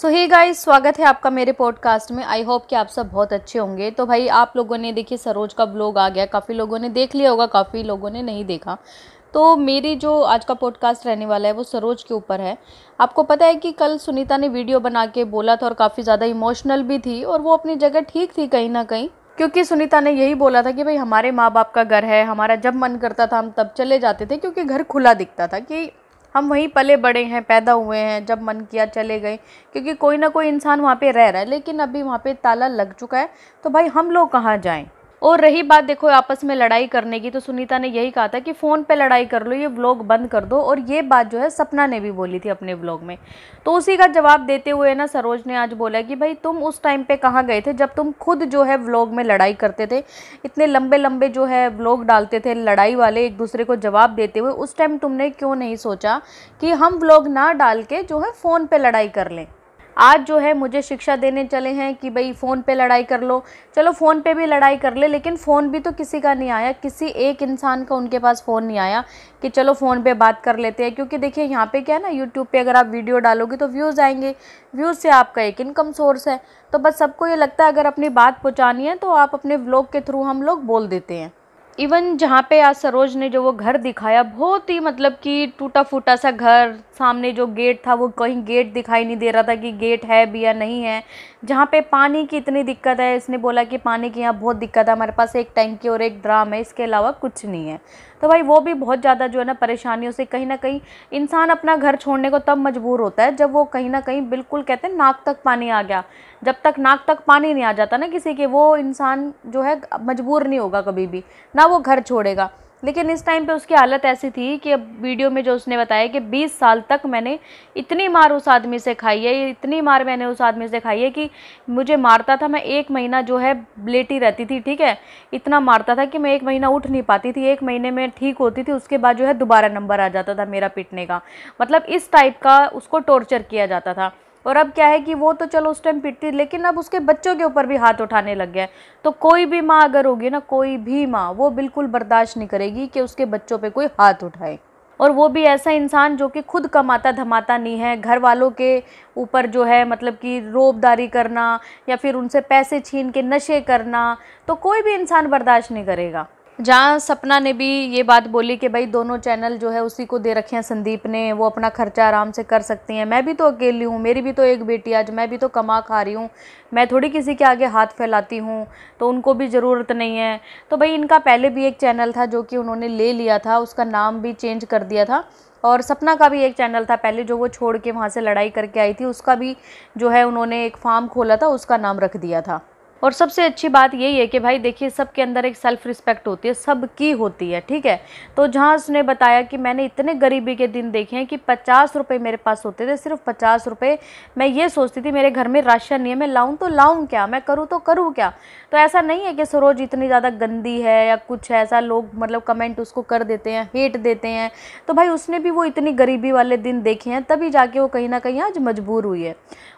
सो ही guys स्वागत है आपका मेरे पॉडकास्ट में आई होप कि आप सब बहुत अच्छे होंगे तो भाई आप लोगों ने देखिए सरोज का ब्लॉग आ गया काफ़ी लोगों ने देख लिया होगा काफ़ी लोगों ने नहीं देखा तो मेरी जो आज का पॉडकास्ट रहने वाला है वो सरोज के ऊपर है आपको पता है कि कल सुनीता ने वीडियो बना के बोला था और काफ़ी ज़्यादा इमोशनल भी थी और वो अपनी जगह ठीक थी कहीं ना कहीं क्योंकि सुनीता ने यही बोला था कि भाई हमारे माँ बाप का घर है हमारा जब मन करता था हम तब चले जाते थे क्योंकि घर खुला दिखता था कि हम वहीं पले बड़े हैं पैदा हुए हैं जब मन किया चले गए क्योंकि कोई ना कोई इंसान वहाँ पे रह रहा है लेकिन अभी वहाँ पे ताला लग चुका है तो भाई हम लोग कहाँ जाएं और रही बात देखो आपस में लड़ाई करने की तो सुनीता ने यही कहा था कि फ़ोन पे लड़ाई कर लो ये व्लॉग बंद कर दो और ये बात जो है सपना ने भी बोली थी अपने व्लॉग में तो उसी का जवाब देते हुए ना सरोज ने आज बोला कि भाई तुम उस टाइम पे कहाँ गए थे जब तुम खुद जो है व्लॉग में लड़ाई करते थे इतने लंबे लंबे जो है व्लॉग डालते थे लड़ाई वाले एक दूसरे को जवाब देते हुए उस टाइम तुमने क्यों नहीं सोचा कि हम व्लॉग ना डाल के जो है फ़ोन पर लड़ाई कर लें आज जो है मुझे शिक्षा देने चले हैं कि भाई फ़ोन पे लड़ाई कर लो चलो फ़ोन पे भी लड़ाई कर ले लेकिन फ़ोन भी तो किसी का नहीं आया किसी एक इंसान का उनके पास फ़ोन नहीं आया कि चलो फ़ोन पे बात कर लेते हैं क्योंकि देखिए यहाँ पे क्या है ना यूट्यूब पे अगर आप वीडियो डालोगे तो व्यूज़ आएंगे व्यूज़ से आपका एक इनकम सोर्स है तो बस सबको ये लगता है अगर अपनी बात पहुँचानी है तो आप अपने ब्लॉग के थ्रू हम लोग बोल देते हैं इवन जहाँ पे आज सरोज ने जो वो घर दिखाया बहुत ही मतलब कि टूटा फूटा सा घर सामने जो गेट था वो कहीं गेट दिखाई नहीं दे रहा था कि गेट है भी या नहीं है जहाँ पे पानी की इतनी दिक्कत है इसने बोला कि पानी की यहाँ बहुत दिक्कत है हमारे पास एक टैंकी और एक ड्राम है इसके अलावा कुछ नहीं है तो भाई वो भी बहुत ज़्यादा जो है ना परेशानियों से कहीं ना कहीं इंसान अपना घर छोड़ने को तब मजबूर होता है जब वो कहीं ना कहीं बिल्कुल कहते हैं नाक तक पानी आ गया जब तक नाक तक पानी नहीं आ जाता ना किसी के वो इंसान जो है मजबूर नहीं होगा कभी भी ना ना वो घर छोड़ेगा लेकिन इस टाइम पे उसकी हालत ऐसी थी कि अब वीडियो में जो उसने बताया कि 20 साल तक मैंने इतनी मार उस आदमी से खाई है इतनी मार मैंने उस आदमी से खाई है कि मुझे मारता था मैं एक महीना जो है लेटी रहती थी ठीक है इतना मारता था कि मैं एक महीना उठ नहीं पाती थी एक महीने में ठीक होती थी उसके बाद जो है दोबारा नंबर आ जाता था मेरा पिटने का मतलब इस टाइप का उसको टॉर्चर किया जाता था और अब क्या है कि वो तो चलो उस टाइम पिटती लेकिन अब उसके बच्चों के ऊपर भी हाथ उठाने लग गया है तो कोई भी माँ अगर होगी ना कोई भी माँ वो बिल्कुल बर्दाश्त नहीं करेगी कि उसके बच्चों पर कोई हाथ उठाए और वो भी ऐसा इंसान जो कि खुद कमाता धमाता नहीं है घर वालों के ऊपर जो है मतलब कि रोबदारी करना या फिर उनसे पैसे छीन के नशे करना तो कोई भी इंसान बर्दाश्त नहीं करेगा जहाँ सपना ने भी ये बात बोली कि भाई दोनों चैनल जो है उसी को दे रखे हैं संदीप ने वो अपना खर्चा आराम से कर सकती हैं मैं भी तो अकेली हूँ मेरी भी तो एक बेटी आज मैं भी तो कमा खा रही हूँ मैं थोड़ी किसी के आगे हाथ फैलाती हूँ तो उनको भी ज़रूरत नहीं है तो भाई इनका पहले भी एक चैनल था जो कि उन्होंने ले लिया था उसका नाम भी चेंज कर दिया था और सपना का भी एक चैनल था पहले जो वो छोड़ के वहाँ से लड़ाई करके आई थी उसका भी जो है उन्होंने एक फार्म खोला था उसका नाम रख दिया था और सबसे अच्छी बात यही है कि भाई देखिए सबके अंदर एक सेल्फ रिस्पेक्ट होती है सबकी होती है ठीक है तो जहाँ उसने बताया कि मैंने इतने गरीबी के दिन देखे हैं कि पचास रुपये मेरे पास होते थे सिर्फ पचास रुपये मैं ये सोचती थी मेरे घर में राशन नहीं है मैं लाऊँ तो लाऊँ क्या मैं करूँ तो करूँ क्या तो ऐसा नहीं है कि सरोज इतनी ज़्यादा गंदी है या कुछ ऐसा लोग मतलब कमेंट उसको कर देते हैं हेट देते हैं तो भाई उसने भी वो इतनी गरीबी वाले दिन देखे हैं तभी जाके वो कहीं ना कहीं आज मजबूर हुई है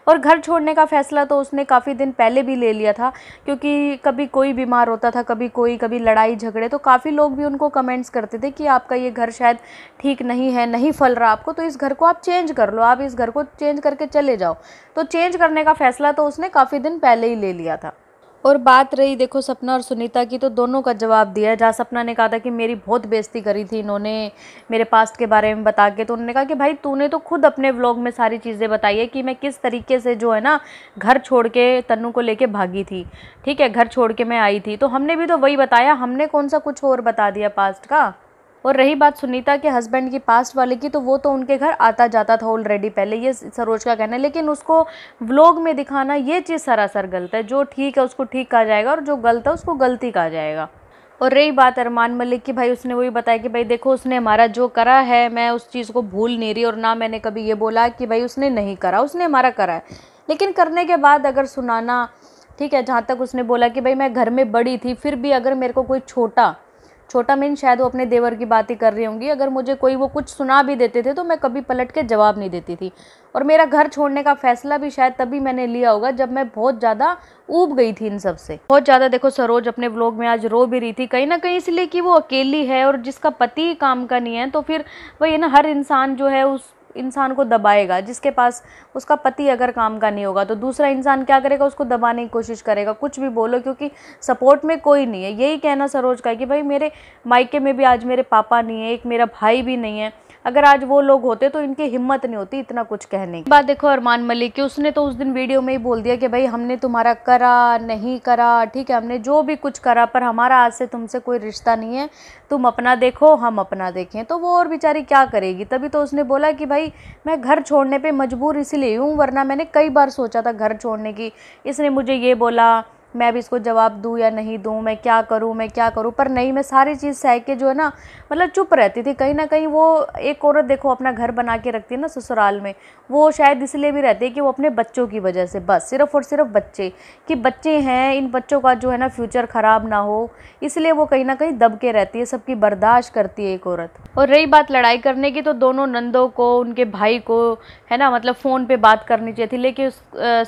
और घर छोड़ने का फैसला तो उसने काफ़ी दिन पहले भी ले लिया था था क्योंकि कभी कोई बीमार होता था कभी कोई कभी लड़ाई झगड़े तो काफ़ी लोग भी उनको कमेंट्स करते थे कि आपका ये घर शायद ठीक नहीं है नहीं फल रहा आपको तो इस घर को आप चेंज कर लो आप इस घर को चेंज करके चले जाओ तो चेंज करने का फ़ैसला तो उसने काफ़ी दिन पहले ही ले लिया था और बात रही देखो सपना और सुनीता की तो दोनों का जवाब दिया जहाँ सपना ने कहा था कि मेरी बहुत बेइज्जती करी थी इन्होंने मेरे पास्ट के बारे में बता के तो उन्होंने कहा कि भाई तूने तो खुद अपने व्लॉग में सारी चीज़ें बताई है कि मैं किस तरीके से जो है ना घर छोड़ के तनु को लेके भागी थी ठीक है घर छोड़ के मैं आई थी तो हमने भी तो वही बताया हमने कौन सा कुछ और बता दिया पास्ट का और रही बात सुनीता के हस्बैंड की पास्ट वाले की तो वो तो उनके घर आता जाता था ऑलरेडी पहले ये सरोज का कहना है लेकिन उसको व्लॉग में दिखाना ये चीज़ सरासर गलत है जो ठीक है उसको ठीक कहा जाएगा और जो गलत है उसको गलती कहा जाएगा और रही बात अरमान मलिक की भाई उसने वही बताया कि भाई देखो उसने हमारा जो करा है मैं उस चीज़ को भूल नहीं रही और ना मैंने कभी ये बोला कि भाई उसने नहीं करा उसने हमारा करा है लेकिन करने के बाद अगर सुनाना ठीक है जहाँ तक उसने बोला कि भाई मैं घर में बड़ी थी फिर भी अगर मेरे को कोई छोटा छोटा मीन शायद वो अपने देवर की बात ही कर रही होंगी अगर मुझे कोई वो कुछ सुना भी देते थे तो मैं कभी पलट के जवाब नहीं देती थी और मेरा घर छोड़ने का फैसला भी शायद तभी मैंने लिया होगा जब मैं बहुत ज़्यादा ऊब गई थी इन सब से बहुत ज़्यादा देखो सरोज अपने व्लॉग में आज रो भी रही थी कहीं ना कहीं इसलिए कि वो अकेली है और जिसका पति काम का नहीं है तो फिर वही ना हर इंसान जो है उस इंसान को दबाएगा जिसके पास उसका पति अगर काम का नहीं होगा तो दूसरा इंसान क्या करेगा उसको दबाने की कोशिश करेगा कुछ भी बोलो क्योंकि सपोर्ट में कोई नहीं है यही कहना सरोज का है कि भाई मेरे मायके में भी आज मेरे पापा नहीं है एक मेरा भाई भी नहीं है अगर आज वो लोग होते तो इनकी हिम्मत नहीं होती इतना कुछ कहने की बात देखो अरमान मलिक की उसने तो उस दिन वीडियो में ही बोल दिया कि भाई हमने तुम्हारा करा नहीं करा ठीक है हमने जो भी कुछ करा पर हमारा आज से तुमसे कोई रिश्ता नहीं है तुम अपना देखो हम अपना देखें तो वो और बेचारी क्या करेगी तभी तो उसने बोला कि भाई मैं घर छोड़ने पर मजबूर इसीलिए हूँ वरना मैंने कई बार सोचा था घर छोड़ने की इसने मुझे ये बोला मैं भी इसको जवाब दूँ या नहीं दूँ मैं क्या करूँ मैं क्या करूँ पर नहीं मैं सारी चीज़ सह के जो है ना मतलब चुप रहती थी कहीं ना कहीं वो एक औरत देखो अपना घर बना के रखती है ना ससुराल में वो शायद इसलिए भी रहती है कि वो अपने बच्चों की वजह से बस सिर्फ़ और सिर्फ बच्चे कि बच्चे हैं इन बच्चों का जो है ना फ्यूचर ख़राब ना हो इसलिए वो कहीं ना कहीं दब के रहती है सबकी बर्दाश्त करती है एक औरत और रही बात लड़ाई करने की तो दोनों नंदों को उनके भाई को है ना मतलब फ़ोन पर बात करनी चाहिए थी लेकिन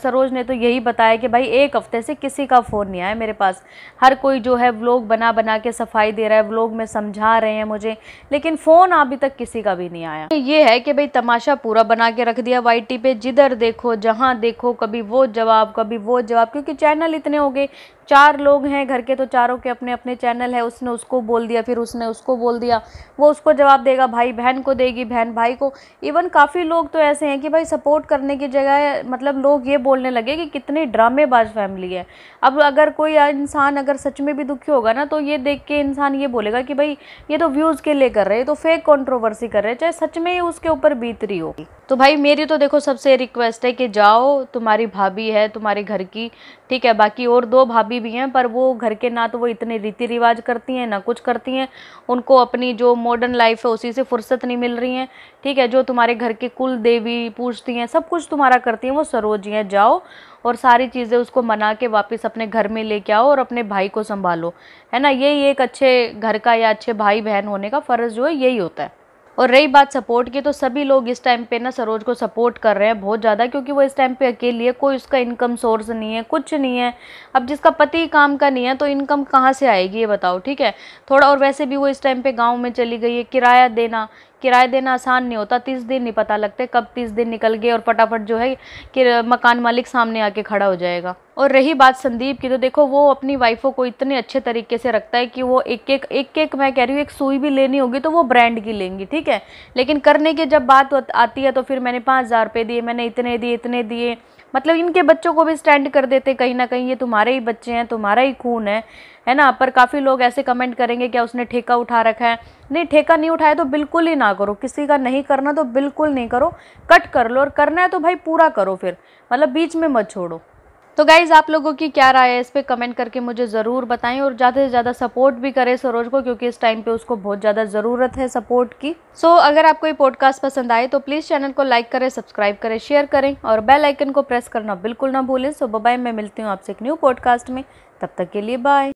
सरोज ने तो यही बताया कि भाई एक हफ्ते से किसी का फ़ोन नहीं आया मेरे पास हर कोई जो है व्लॉग बना बना के सफाई दे रहा है व्लॉग में समझा रहे हैं मुझे लेकिन फ़ोन अभी तक किसी का भी नहीं आया ये है कि भाई तमाशा पूरा बना के रख दिया वाई पे जिधर देखो जहाँ देखो कभी वो जवाब कभी वो जवाब क्योंकि चैनल इतने हो गए चार लोग हैं घर के तो चारों के अपने अपने चैनल है उसने उसको बोल दिया फिर उसने उसको बोल दिया वो उसको जवाब देगा भाई बहन को देगी बहन भाई को इवन काफ़ी लोग तो ऐसे हैं कि भाई सपोर्ट करने की जगह मतलब लोग ये बोलने लगे कि कितनी ड्रामेबाज फैमिली है अब अगर कोई इंसान अगर सच में भी दुखी होगा ना तो ये देख के इंसान ये बोलेगा कि भाई ये तो व्यूज़ के लिए कर रहे हैं तो फेक कॉन्ट्रोवर्सी कर रहे हैं चाहे सच में ही उसके ऊपर बीत रही होगी तो भाई मेरी तो देखो सबसे रिक्वेस्ट है कि जाओ तुम्हारी भाभी है तुम्हारे घर की ठीक है बाकी और दो भाभी भी हैं पर वो घर के ना तो वो इतने रीति रिवाज करती हैं ना कुछ करती हैं उनको अपनी जो मॉडर्न लाइफ है उसी से फुर्सत नहीं मिल रही हैं ठीक है जो तुम्हारे घर के कुल देवी पूछती हैं सब कुछ तुम्हारा करती हैं वो सरोजी हैं जाओ और सारी चीज़ें उसको मना के वापस अपने घर में लेके आओ और अपने भाई को संभालो है ना यही एक अच्छे घर का या अच्छे भाई बहन होने का फ़र्ज़ जो है यही होता है और रही बात सपोर्ट की तो सभी लोग इस टाइम पे ना सरोज को सपोर्ट कर रहे हैं बहुत ज़्यादा क्योंकि वो इस टाइम पे अकेली है कोई उसका इनकम सोर्स नहीं है कुछ नहीं है अब जिसका पति काम का नहीं है तो इनकम कहाँ से आएगी ये बताओ ठीक है थोड़ा और वैसे भी वो इस टाइम पर गाँव में चली गई है किराया देना किराए देना आसान नहीं होता तीस दिन नहीं पता लगते कब तीस दिन निकल गए और फटाफट जो है कि मकान मालिक सामने आके खड़ा हो जाएगा और रही बात संदीप की तो देखो वो अपनी वाइफों को इतने अच्छे तरीके से रखता है कि वो एक एक एक एक मैं कह रही हूँ एक सुई भी लेनी होगी तो वो ब्रांड की लेंगी ठीक है लेकिन करने की जब बात आती है तो फिर मैंने पाँच हज़ार रुपये दिए मैंने इतने दिए इतने दिए मतलब इनके बच्चों को भी स्टैंड कर देते कहीं ना कहीं ये तुम्हारे ही बच्चे हैं तुम्हारा ही खून है है ना पर काफ़ी लोग ऐसे कमेंट करेंगे क्या उसने ठेका उठा रखा है नहीं ठेका नहीं उठाया तो बिल्कुल ही ना करो किसी का नहीं करना तो बिल्कुल नहीं करो कट कर लो और करना है तो भाई पूरा करो फिर मतलब बीच में मत छोड़ो तो गाइज़ आप लोगों की क्या राय है इस पर कमेंट करके मुझे ज़रूर बताएं और ज़्यादा से ज़्यादा सपोर्ट भी करें सरोज को क्योंकि इस टाइम पे उसको बहुत ज़्यादा ज़रूरत है सपोर्ट की सो so, अगर आपको ये पॉडकास्ट पसंद आए तो प्लीज़ चैनल को लाइक करें सब्सक्राइब करें शेयर करें और बेल आइकन को प्रेस करना बिल्कुल ना भूलें सो so, बाय मैं मिलती हूँ आपसे एक न्यू पॉडकास्ट में तब तक के लिए बाय